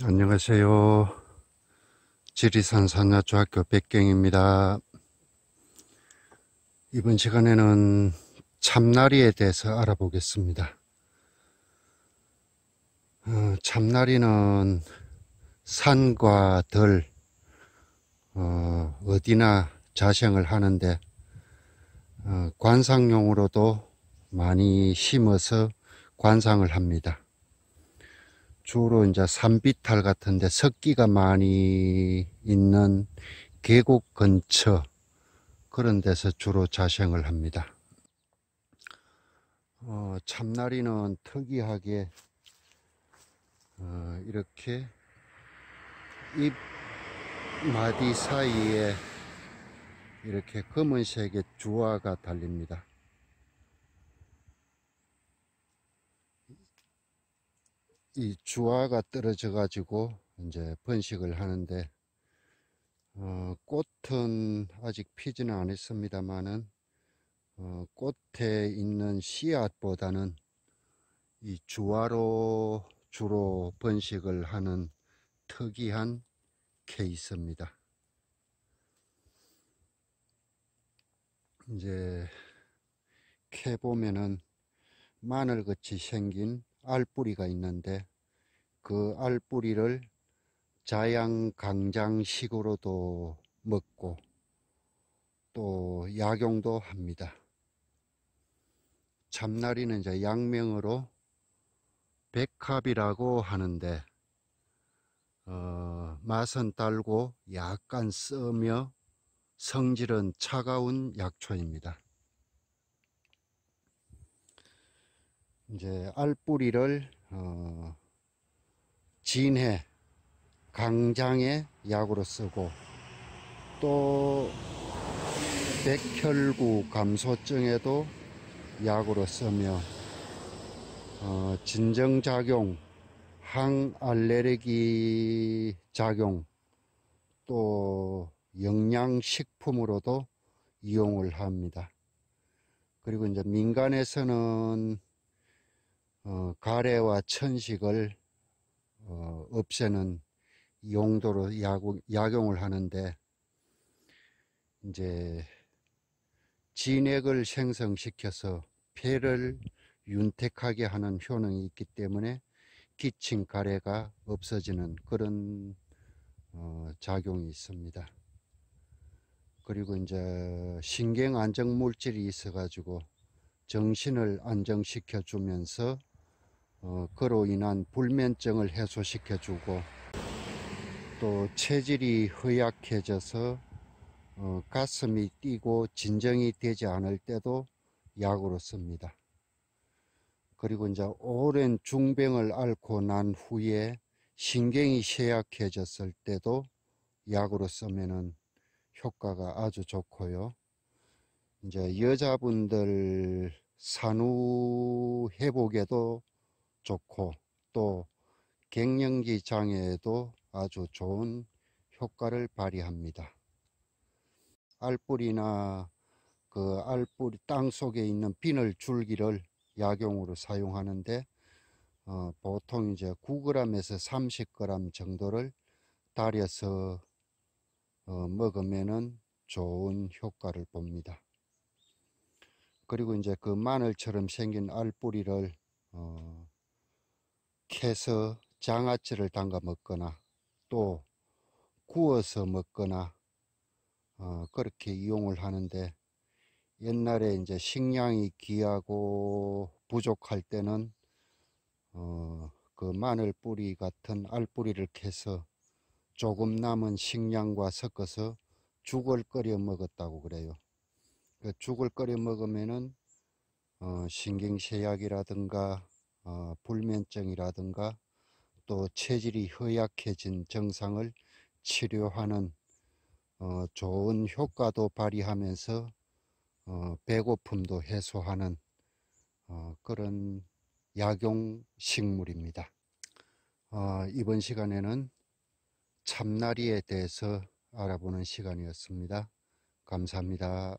안녕하세요. 지리산 산야초학교 백경입니다. 이번 시간에는 참나리에 대해서 알아보겠습니다. 어, 참나리는 산과 들, 어, 디나 자생을 하는데 어, 관상용으로도 많이 심어서 관상을 합니다. 주로 이제 산비탈 같은데 석기가 많이 있는 계곡 근처 그런 데서 주로 자생을 합니다. 어, 참나리는 특이하게 어, 이렇게 잎 마디 사이에 이렇게 검은색의 주화가 달립니다. 이 주화가 떨어져 가지고 이제 번식을 하는데 어, 꽃은 아직 피지는 않았습니다만은 어, 꽃에 있는 씨앗보다는 이 주화로 주로 번식을 하는 특이한 케이스입니다. 이제 캐 보면은 마늘같이 생긴 알뿌리가 있는데 그 알뿌리를 자양강장식으로도 먹고 또 약용도 합니다. 참나리는 이제 양명으로 백합이라고 하는데 어, 맛은 달고 약간 쓰며 성질은 차가운 약초입니다. 이제 알뿌리를 어, 진해 강장의 약으로 쓰고 또 백혈구 감소증에도 약으로 쓰며 어, 진정작용 항알레르기 작용 또 영양식품으로도 이용을 합니다. 그리고 이제 민간에서는 가래와 천식을 어, 없애는 용도로 약용, 약용을 하는데 이제 진액을 생성시켜서 폐를 윤택하게 하는 효능이 있기 때문에 기침 가래가 없어지는 그런 어, 작용이 있습니다. 그리고 이제 신경 안정 물질이 있어 가지고 정신을 안정시켜 주면서 어, 그로 인한 불면증을 해소시켜주고 또 체질이 허약해져서 어, 가슴이 뛰고 진정이 되지 않을 때도 약으로 씁니다. 그리고 이제 오랜 중병을 앓고 난 후에 신경이 쇠약해졌을 때도 약으로 쓰면은 효과가 아주 좋고요. 이제 여자분들 산후 회복에도 좋고 또 갱년기 장애에도 아주 좋은 효과를 발휘합니다. 알뿌리나 그 알뿌리 땅 속에 있는 비늘 줄기를 약용으로 사용하는데 어, 보통 이제 9g에서 30g 정도를 달여서 어, 먹으면은 좋은 효과를 봅니다. 그리고 이제 그 마늘처럼 생긴 알뿌리를 어, 캐서 장아찌를 담가 먹거나 또 구워서 먹거나 어, 그렇게 이용을 하는데 옛날에 이제 식량이 귀하고 부족할 때는 어, 그 마늘 뿌리 같은 알뿌리를 캐서 조금 남은 식량과 섞어서 죽을 끓여 먹었다고 그래요. 그 죽을 끓여 먹으면은 어, 신경쇠약이라든가 어, 불면증이라든가 또 체질이 허약해진 증상을 치료하는 어, 좋은 효과도 발휘하면서 어, 배고픔도 해소하는 어, 그런 약용 식물입니다. 어, 이번 시간에는 참나리에 대해서 알아보는 시간이었습니다. 감사합니다.